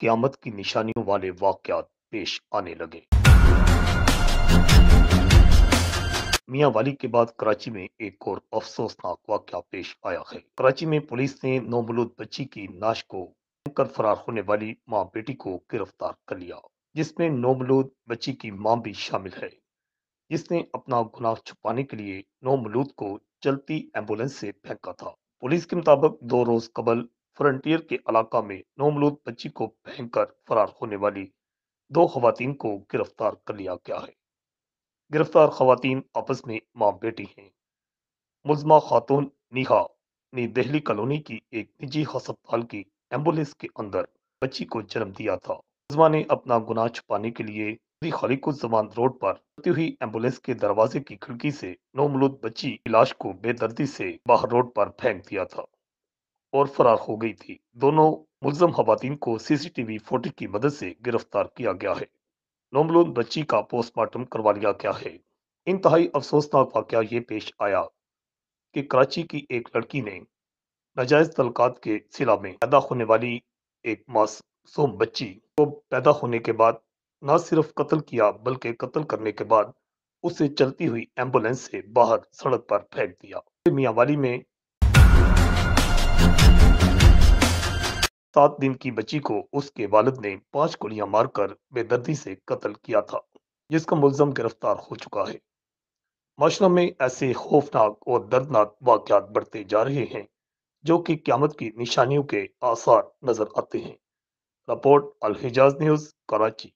क्यामत की निशानियों वाले वाकयात पेश आने लगे मियाँ वाली के बाद कराची में एक और अफसोसनाक वाक्य पेश आया है कराची में पुलिस ने नोमलूद बच्ची की नाश को कर फरार होने वाली माँ बेटी को गिरफ्तार कर लिया जिसमें नोमलूद बच्ची की माँ भी शामिल है जिसने अपना गुनाह छुपाने के लिए नोमलूद को चलती एम्बुलेंस से फेंका था पुलिस के मुताबिक दो रोज कबल फ्रंटियर के इलाका में नोमलूद बच्ची को पहनकर फरार होने वाली दो खातन को गिरफ्तार कर लिया गया है गिरफ्तार खातन आपस में माँ बेटी हैं मुलमा खातून निहा ने दहली कॉलोनी की एक निजी हस्पताल की एम्बुलेंस के अंदर बच्ची को जन्म दिया था मुजमा ने अपना गुनाह छुपाने के लिए जमान रोड पर चलती हुई एम्बुलेंस के दरवाजे की खिड़की से नोमलूद बच्ची की लाश को बेदर्दी से बाहर रोड पर फेंक दिया था और फरार हो गई थी दोनों मुलजम खातन को सीसीटीवी फोटेज की मदद से गिरफ्तार किया गया है लोमलोन बच्ची का पोस्टमार्टम करवा लिया गया है इंतहाई अफसोसनाक वाक्य ये पेश आया कि कराची की एक लड़की ने नाजायज तलकात के सिला में पैदा होने वाली एक मासूम बच्ची को पैदा होने के बाद न सिर्फ कत्ल किया बल्कि कत्ल करने के बाद उसे चलती हुई एम्बुलेंस से बाहर सड़क पर फेंक दिया मियावाली में सात दिन की बच्ची को उसके वालद ने पांच गोलियां मारकर बेदर्दी से कत्ल किया था जिसका मुलजम गिरफ्तार हो चुका है माशरा में ऐसे खौफनाक और दर्दनाक वाकत बढ़ते जा रहे हैं जो कि क्यामत की निशानियों के आसार नजर आते हैं रिपोर्ट अलहिजाज न्यूज कराची